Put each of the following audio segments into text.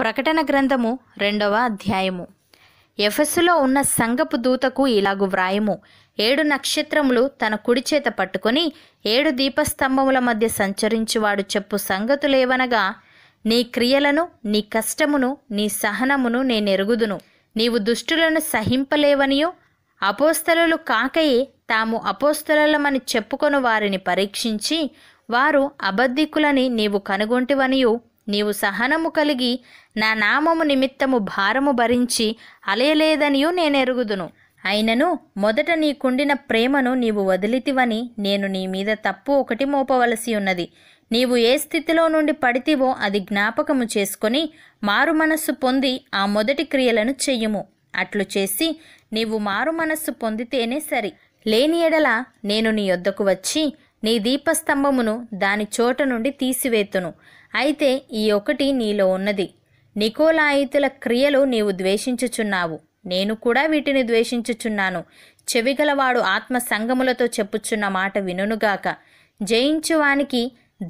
ప్రకటన గ్రంథము రెండవ అధ్యాయము ఎఫెస్సులో ఉన్న సంగపు దూతకు ఇలాగు వ్రాయము ఏడు నక్షత్రములు తన కుడి చేత పట్టుకొని ఏడు దీపస్తంభముల మధ్య సంచరించువాడు చెప్పు సంగతులేవనగా నీ క్రియలను నీ కష్టమును నీ సహనమును నేనెరుగుదును నీవు దుష్టులను సహింపలేవనియో అపోస్తలు కాకయే తాము అపోస్తలమని చెప్పుకొని వారిని పరీక్షించి వారు అబద్ధికులని నీవు కనుగొంటివనియూ నీవు సహనము కలిగి నా నామము నిమిత్తము భారము భరించి అలయలేదనియూ నేనెరుగుదును అయినను మొదట నీకుండిన ప్రేమను నీవు వదిలితివని నేను నీ మీద తప్పు ఒకటి మోపవలసి ఉన్నది నీవు ఏ స్థితిలో నుండి పడితివో అది జ్ఞాపకము చేసుకొని మారు మనస్సు పొంది ఆ మొదటి క్రియలను చెయ్యుము అట్లు చేసి నీవు మారు మనస్సు పొందితేనే సరి లేని ఎడల నేను నీ వద్దకు వచ్చి నీ దీపస్తంభమును దాని చోట నుండి తీసివేతును అయితే ఈ ఒకటి నీలో ఉన్నది నికోలాయితుల క్రియలు నీవు ద్వేషించుచున్నావు నేను కూడా వీటిని ద్వేషించుచున్నాను చెవిగలవాడు ఆత్మ సంగములతో చెప్పుచున్న మాట వినునుగాక జయించువానికి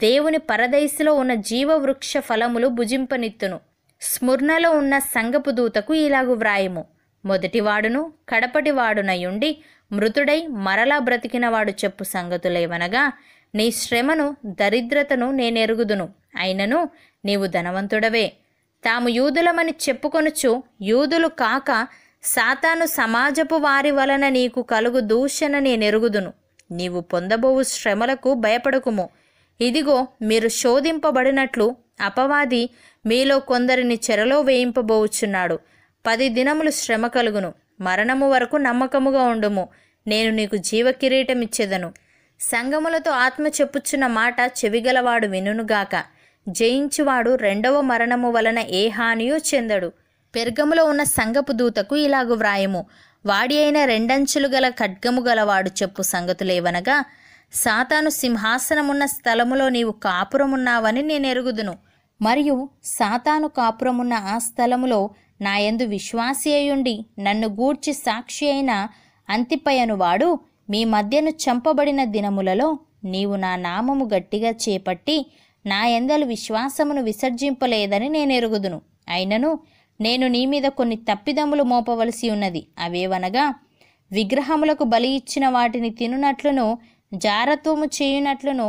దేవుని పరదేశిలో ఉన్న జీవవృక్ష ఫలములు భుజింపనిత్తును స్మృణలో ఉన్న సంగపు దూతకు ఇలాగు వ్రాయము మొదటివాడును కడపటివాడునయుండి మృతుడై మరలా బ్రతికినవాడు చెప్పు సంగతులేవనగా నీ శ్రమను దరిద్రతను నేనెరుగుదును అయినను నీవు ధనవంతుడవే తాము యూదులమని చెప్పుకొనుచు యూదులు కాక సాతాను సమాజపు వారి వలన నీకు కలుగు దూషణ నేనెరుగుదును నీవు పొందబోవు శ్రమలకు భయపడకుము ఇదిగో మీరు శోధింపబడినట్లు అపవాది మీలో కొందరిని చెరలో వేయింపబోచున్నాడు పది దినములు శ్రమ కలుగును మరణము వరకు నమ్మకముగా ఉండుము నేను నీకు జీవకిరీటమిచ్చేదను సంగములతో ఆత్మ చెప్పుచున్న మాట చెవిగలవాడు వినునుగాక జయించువాడు రెండవ మరణము వలన ఏ హానియూ చెందడు పెర్గములో ఉన్న సంగపు దూతకు ఇలాగు వ్రాయము వాడి అయిన రెండంచులు గల ఖడ్గము గలవాడు చెప్పు సంగతులేవనగా సాతాను సింహాసనమున్న స్థలములో నీవు కాపురమున్నావని నేను ఎరుగుదును మరియు సాతాను కాపురమున్న ఆ స్థలములో నాయందు విశ్వాసి అయ్యుండి నన్ను గూడ్చి సాక్షి అయిన అంతిపయనువాడు మీ మధ్యను చంపబడిన దినములలో నీవు నా నామము గట్టిగా చేపట్టి నా ఎందలు విశ్వాసమును విసర్జింపలేదని నేనెరుగుదును అయినను నేను నీ మీద కొన్ని తప్పిదములు మోపవలసి ఉన్నది అవేవనగా విగ్రహములకు బలి ఇచ్చిన వాటిని తినునట్లును జారత్వము చేయునట్లును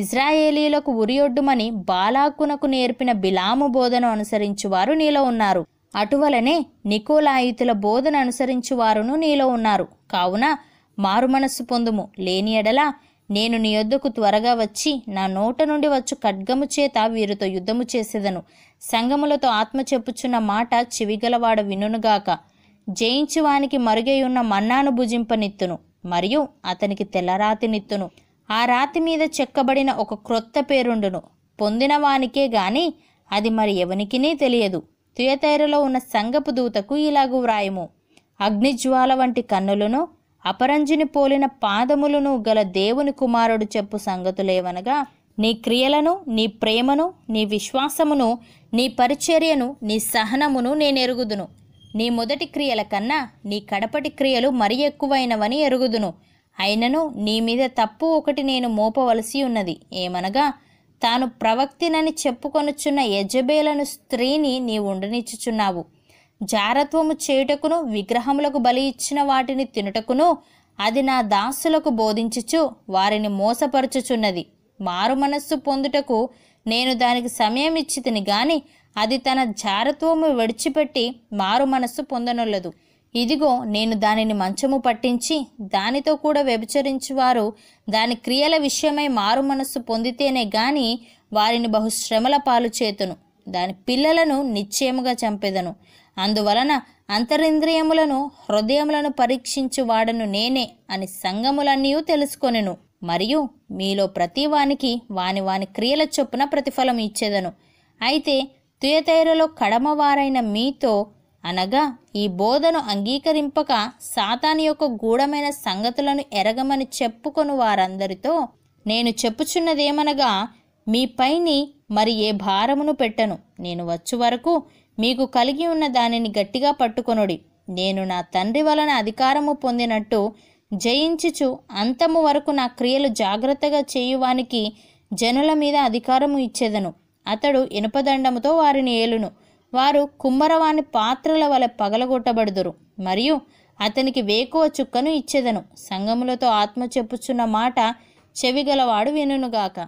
ఇజ్రాయేలీలకు ఉరియొడ్డుమని బాలాకునకు నేర్పిన బిలాము బోధను అనుసరించువారు నీలో ఉన్నారు అటువలనే నికోలాయుతుల బోధన అనుసరించువారును నీలో ఉన్నారు కావున మారుమనస్సు పొందుము లేని ఎడలా నేను నీ యొద్దకు త్వరగా వచ్చి నా నోట నుండి వచ్చు ఖడ్గము చేత వీరితో యుద్ధము చేసేదను సంగములతో ఆత్మ చెప్పుచున్న మాట చివిగలవాడు వినునుగాక జయించువానికి వానికి మరుగైయున్న మన్నాను భుజింపనిత్తును మరియు అతనికి తెల్లరాతినిత్తును ఆ రాతి మీద చెక్కబడిన ఒక క్రొత్త పేరుండును పొందిన వానికే గాని అది మరి ఎవనికినే తెలియదు తుయతైరలో ఉన్న సంగపు దూతకు ఇలాగు వ్రాయము అగ్నిజ్వాల వంటి కన్నులను అపరంజిని పోలిన పాదములను గల దేవుని కుమారుడు చెప్పు సంగతులేవనగా నీ క్రియలను నీ ప్రేమను నీ విశ్వాసమును నీ పరిచర్యను నీ సహనమును నేనెరుగుదును నీ మొదటి క్రియల కన్నా నీ కడపటి క్రియలు మరి ఎక్కువైనవని ఎరుగుదును అయినను నీ మీద తప్పు ఒకటి నేను మోపవలసి ఉన్నది ఏమనగా తాను ప్రవక్తినని చెప్పుకొనుచున్న యజబేలను స్త్రీని నీ ఉండనిచ్చుచున్నావు జారత్వము చేయుటకును విగ్రహములకు బలి ఇచ్చిన వాటిని తినుటకును అది నా దాసులకు బోధించుచు వారిని మోసపరుచుచున్నది మారు మనస్సు పొందుటకు నేను దానికి సమయం ఇచ్చితిని గాని అది తన జారత్వము విడిచిపెట్టి మారు మనస్సు పొందనొల్లదు ఇదిగో నేను దానిని మంచము పట్టించి దానితో కూడా వారు దాని క్రియల విషయమై మారు మనస్సు పొందితేనే గాని వారిని బహుశ్రమల పాలు చేతును దాని పిల్లలను నిశ్చయముగా చంపెదను అందువలన అంతరింద్రియములను హృదయములను పరీక్షించువాడను నేనే అని సంగములన్నీ తెలుసుకొనెను మరియు మీలో ప్రతి వానికి వాని వాని క్రియల చొప్పున ప్రతిఫలం ఇచ్చేదను అయితే తుయతైరలో కడమవారైన మీతో అనగా ఈ బోధను అంగీకరింపక సాతాని యొక్క గూఢమైన సంగతులను ఎరగమని చెప్పుకొని వారందరితో నేను చెప్పుచున్నదేమనగా మీ పైని మరి ఏ భారమును పెట్టను నేను వచ్చు వరకు మీకు కలిగి ఉన్న దానిని గట్టిగా పట్టుకొనుడి నేను నా తండ్రి వలన అధికారము పొందినట్టు జయించుచు అంతము వరకు నా క్రియలు జాగ్రత్తగా చేయువానికి జనుల మీద అధికారము ఇచ్చేదను అతడు ఇనుపదండముతో వారిని ఏలును వారు కుమ్మరవాణి పాత్రల వలె పగలగొట్టబడుదురు మరియు అతనికి వేకువ చుక్కను ఇచ్చేదను సంగములతో ఆత్మ చెప్పుచున్న మాట చెవిగలవాడు వినుగాక